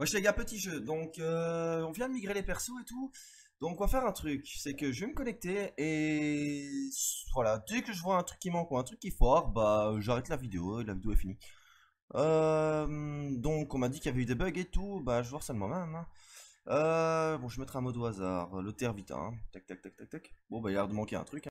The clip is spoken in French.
Wesh les gars, petit jeu, donc euh, on vient de migrer les persos et tout, donc on va faire un truc, c'est que je vais me connecter et voilà, dès que je vois un truc qui manque ou un truc qui foire, bah j'arrête la vidéo la vidéo est finie. Euh, donc on m'a dit qu'il y avait eu des bugs et tout, bah je vois ça de moi-même. Hein. Euh, bon je mettrai mettre un mot au hasard, le terre vite hein. tac tac tac tac tac, bon bah il a l'air de manquer un truc. Hein.